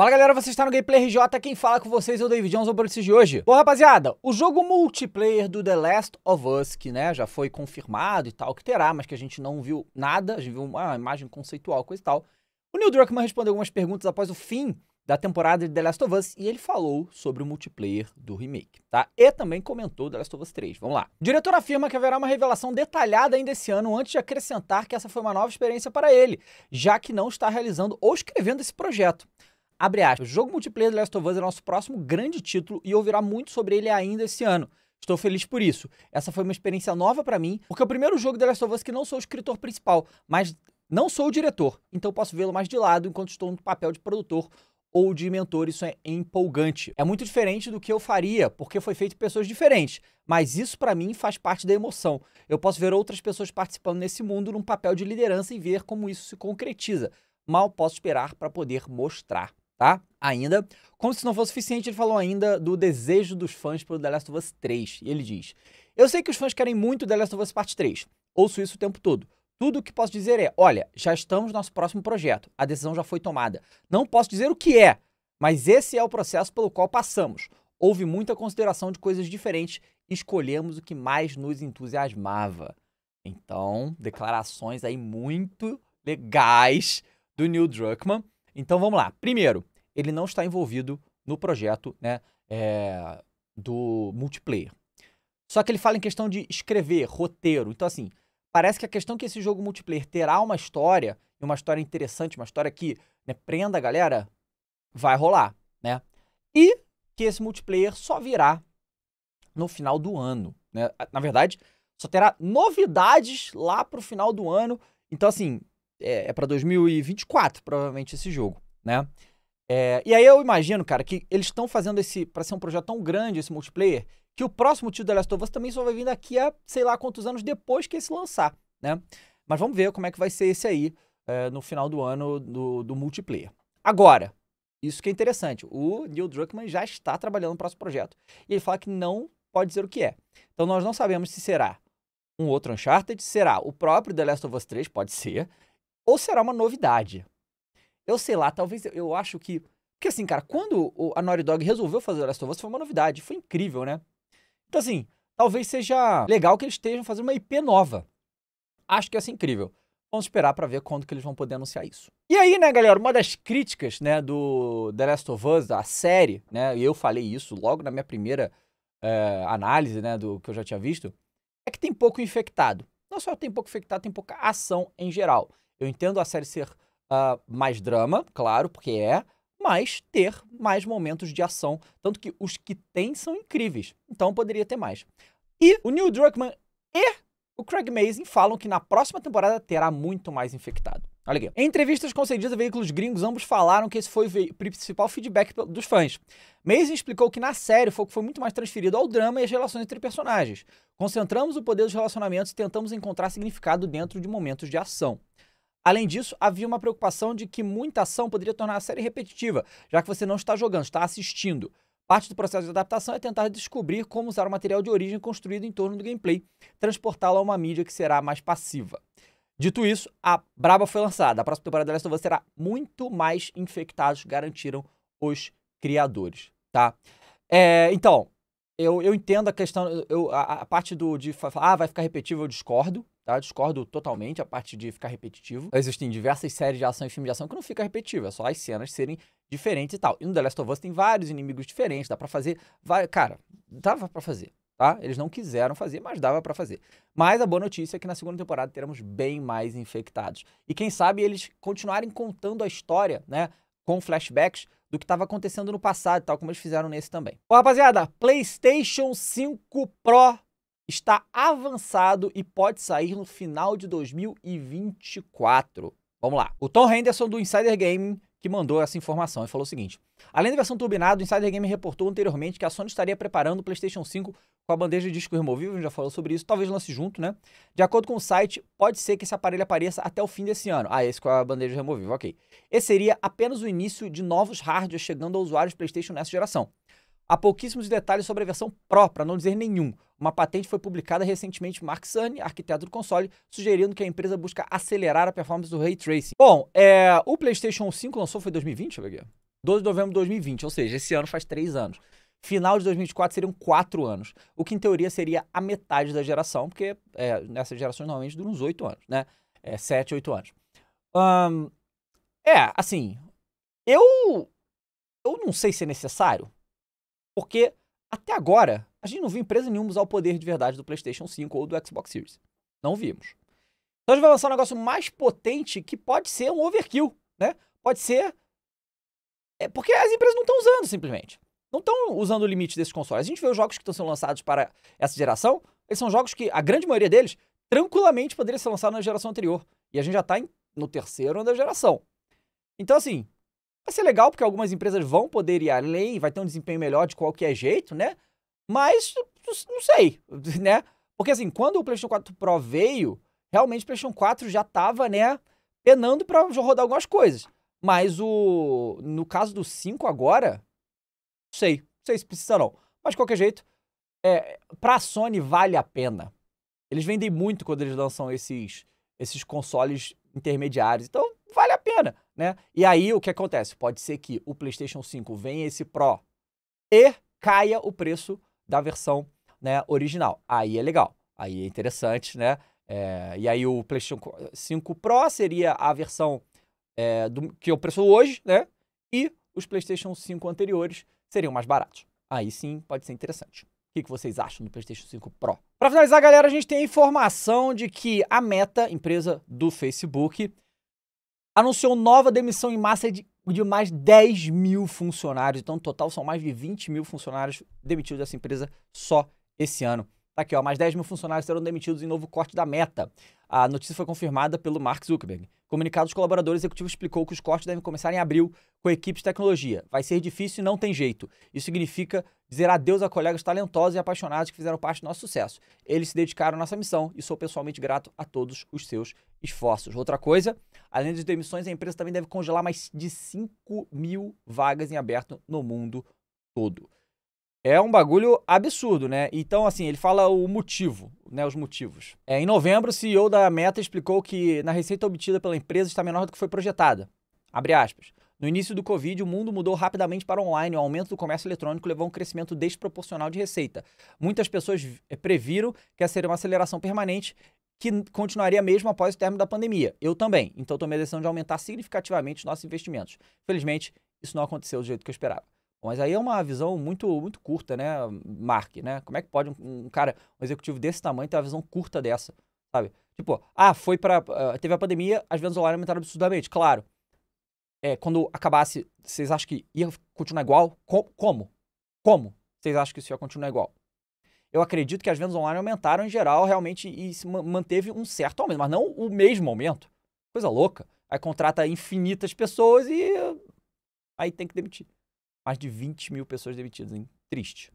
Fala galera, você está no Gameplay RJ, quem fala com vocês é o David Jones, o Bruce de hoje. Bom rapaziada, o jogo multiplayer do The Last of Us, que né, já foi confirmado e tal, que terá, mas que a gente não viu nada, a gente viu uma imagem conceitual, coisa e tal. O Neil Druckmann respondeu algumas perguntas após o fim da temporada de The Last of Us e ele falou sobre o multiplayer do remake, tá? E também comentou The Last of Us 3. Vamos lá. O diretor afirma que haverá uma revelação detalhada ainda esse ano, antes de acrescentar que essa foi uma nova experiência para ele, já que não está realizando ou escrevendo esse projeto. Abre aspas. O jogo multiplayer do Last of Us é nosso próximo grande título e ouvirá muito sobre ele ainda esse ano. Estou feliz por isso. Essa foi uma experiência nova para mim, porque é o primeiro jogo The Last of Us que não sou o escritor principal, mas não sou o diretor, então posso vê-lo mais de lado enquanto estou no papel de produtor ou de mentor, isso é empolgante. É muito diferente do que eu faria, porque foi feito por pessoas diferentes, mas isso para mim faz parte da emoção. Eu posso ver outras pessoas participando nesse mundo num papel de liderança e ver como isso se concretiza. Mal posso esperar para poder mostrar tá? Ainda. Como se não fosse suficiente, ele falou ainda do desejo dos fãs pelo The Last of Us 3. E ele diz: Eu sei que os fãs querem muito The Last of Us parte 3. Ouço isso o tempo todo. Tudo o que posso dizer é: olha, já estamos no nosso próximo projeto. A decisão já foi tomada. Não posso dizer o que é, mas esse é o processo pelo qual passamos. Houve muita consideração de coisas diferentes escolhemos o que mais nos entusiasmava. Então, declarações aí muito legais do Neil Druckmann. Então vamos lá. Primeiro, ele não está envolvido no projeto né, é, do multiplayer. Só que ele fala em questão de escrever, roteiro. Então, assim, parece que a questão que esse jogo multiplayer terá uma história, uma história interessante, uma história que né, prenda a galera, vai rolar, né? E que esse multiplayer só virá no final do ano, né? Na verdade, só terá novidades lá pro final do ano. Então, assim, é, é para 2024, provavelmente, esse jogo, né? É, e aí eu imagino, cara, que eles estão fazendo esse. para ser um projeto tão grande, esse multiplayer, que o próximo título da Last of Us também só vai vir daqui a sei lá quantos anos depois que esse lançar, né? Mas vamos ver como é que vai ser esse aí é, no final do ano do, do multiplayer. Agora, isso que é interessante, o Neil Druckmann já está trabalhando no próximo projeto. E ele fala que não pode dizer o que é. Então nós não sabemos se será um outro Uncharted, será o próprio The Last of Us 3, pode ser, ou será uma novidade. Eu sei lá, talvez eu, eu acho que. Porque assim, cara, quando o, a Naughty Dog resolveu fazer o Last of Us, foi uma novidade, foi incrível, né? Então, assim, talvez seja legal que eles estejam fazendo uma IP nova. Acho que ia ser incrível. Vamos esperar para ver quando que eles vão poder anunciar isso. E aí, né, galera, uma das críticas, né, do The Last of Us, da série, né, e eu falei isso logo na minha primeira é, análise, né, do que eu já tinha visto, é que tem pouco infectado. Não só tem pouco infectado, tem pouca ação em geral. Eu entendo a série ser uh, mais drama, claro, porque é, mas ter mais momentos de ação. Tanto que os que tem são incríveis, então poderia ter mais. E o Neil Druckmann e o Craig Mazin falam que na próxima temporada terá muito mais infectado. Olha aqui. Em entrevistas concedidas a veículos gringos, ambos falaram que esse foi o principal feedback dos fãs. Mazin explicou que na série o foco foi muito mais transferido ao drama e às relações entre personagens. Concentramos o poder dos relacionamentos e tentamos encontrar significado dentro de momentos de ação. Além disso, havia uma preocupação de que muita ação poderia tornar a série repetitiva, já que você não está jogando, está assistindo. Parte do processo de adaptação é tentar descobrir como usar o material de origem construído em torno do gameplay, transportá-lo a uma mídia que será mais passiva. Dito isso, a Braba foi lançada. A próxima temporada da Last of Us será muito mais infectados, garantiram os criadores, tá? É, então, eu, eu entendo a questão, eu, a, a parte do de ah, vai ficar repetitivo, eu discordo, Tá? Eu discordo totalmente a parte de ficar repetitivo. Existem diversas séries de ação e filmes de ação que não fica repetitivo, é só as cenas serem diferentes e tal. E no The Last of Us tem vários inimigos diferentes, dá para fazer. Cara, dava para fazer. Tá? Eles não quiseram fazer, mas dava para fazer. Mas a boa notícia é que na segunda temporada teremos bem mais infectados. E quem sabe eles continuarem contando a história, né, com flashbacks do que estava acontecendo no passado, tal como eles fizeram nesse também. Bom, rapaziada, PlayStation 5 Pro está avançado e pode sair no final de 2024. Vamos lá. O Tom Henderson do Insider Gaming que mandou essa informação e falou o seguinte: Além da versão turbinada, o Insider Game reportou anteriormente que a Sony estaria preparando o PlayStation 5 com a bandeja de disco removível, a gente já falou sobre isso, talvez lance junto, né? De acordo com o site, pode ser que esse aparelho apareça até o fim desse ano. Ah, esse com a bandeja removível, ok. Esse seria apenas o início de novos hardware chegando aos usuários PlayStation nessa geração. Há pouquíssimos detalhes sobre a versão Pro, para não dizer nenhum. Uma patente foi publicada recentemente por Mark Cerny, arquiteto do console, sugerindo que a empresa busca acelerar a performance do Ray Tracing. Bom, é, o PlayStation 5 lançou foi 2020, 12 de novembro de 2020, ou seja, esse ano faz três anos. Final de 2024 seriam quatro anos, o que em teoria seria a metade da geração, porque é, nessas gerações normalmente duram uns oito anos, né? É, sete, oito anos. Um, é, assim, eu, eu não sei se é necessário, porque até agora, a gente não viu empresa nenhuma usar o poder de verdade do PlayStation 5 ou do Xbox Series. Não vimos. Então a gente vai lançar um negócio mais potente que pode ser um overkill, né? Pode ser. É porque as empresas não estão usando simplesmente. Não estão usando o limite desses consoles. A gente vê os jogos que estão sendo lançados para essa geração, eles são jogos que a grande maioria deles tranquilamente poderia ser lançado na geração anterior. E a gente já está no terceiro ano da geração. Então, assim, Vai ser legal porque algumas empresas vão poder ir além, vai ter um desempenho melhor de qualquer jeito, né? Mas não sei, né? Porque assim, quando o PlayStation 4 Pro veio, realmente o PlayStation 4 já tava, né, penando para rodar algumas coisas. Mas o no caso do 5 agora, não sei, não sei se precisa não. Mas de qualquer jeito, é, para a Sony vale a pena. Eles vendem muito quando eles lançam esses esses consoles intermediários. Então, pena, né? E aí o que acontece? Pode ser que o PlayStation 5 venha esse Pro e caia o preço da versão né, original. Aí é legal, aí é interessante, né? É, e aí o PlayStation 5 Pro seria a versão é, do, que eu preço hoje, né? E os PlayStation 5 anteriores seriam mais baratos. Aí sim pode ser interessante. O que, que vocês acham do PlayStation 5 Pro? Para finalizar, galera, a gente tem a informação de que a Meta, empresa do Facebook, anunciou nova demissão em massa de, de mais 10 mil funcionários. Então, no total, são mais de 20 mil funcionários demitidos dessa empresa só esse ano. Tá aqui, ó, mais 10 mil funcionários serão demitidos em novo corte da meta. A notícia foi confirmada pelo Mark Zuckerberg. Comunicado dos colaboradores, o executivo explicou que os cortes devem começar em abril com equipes de tecnologia. Vai ser difícil e não tem jeito. Isso significa dizer adeus a colegas talentosos e apaixonados que fizeram parte do nosso sucesso. Eles se dedicaram à nossa missão e sou pessoalmente grato a todos os seus esforços. Outra coisa, além das demissões, a empresa também deve congelar mais de 5 mil vagas em aberto no mundo todo. É um bagulho absurdo, né? Então, assim, ele fala o motivo, né? Os motivos. É, em novembro, o CEO da Meta explicou que na receita obtida pela empresa está menor do que foi projetada. Abre aspas. No início do Covid, o mundo mudou rapidamente para online. O aumento do comércio eletrônico levou a um crescimento desproporcional de receita. Muitas pessoas eh, previram que essa seria uma aceleração permanente que continuaria mesmo após o término da pandemia. Eu também. Então, tomei a decisão de aumentar significativamente os nossos investimentos. Felizmente, isso não aconteceu do jeito que eu esperava. Mas aí é uma visão muito, muito curta, né, Mark, né? Como é que pode um, um cara, um executivo desse tamanho ter uma visão curta dessa, sabe? Tipo, ah, foi para uh, ah, teve a pandemia, as vendas online aumentaram absurdamente, claro. É, quando acabasse, vocês acham que ia continuar igual? como? Como vocês acham que isso ia continuar igual? Eu acredito que as vendas online aumentaram em geral, realmente, e se manteve um certo aumento, mas não o mesmo aumento. Coisa louca. Aí contrata infinitas pessoas e aí tem que demitir mais de 20 mil pessoas demitidas, hein? Triste.